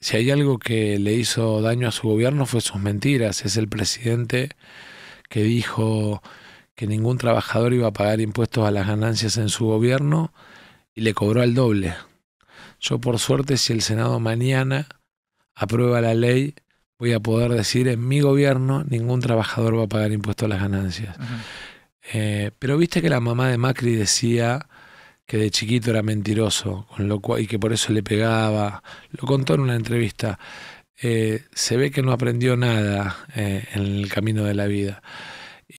Si hay algo que le hizo daño a su gobierno fue sus mentiras. Es el presidente que dijo que ningún trabajador iba a pagar impuestos a las ganancias en su gobierno y le cobró el doble. Yo por suerte si el Senado mañana aprueba la ley, voy a poder decir en mi gobierno ningún trabajador va a pagar impuestos a las ganancias. Eh, pero viste que la mamá de Macri decía que de chiquito era mentiroso con lo cual, y que por eso le pegaba. Lo contó en una entrevista. Eh, se ve que no aprendió nada eh, en el camino de la vida.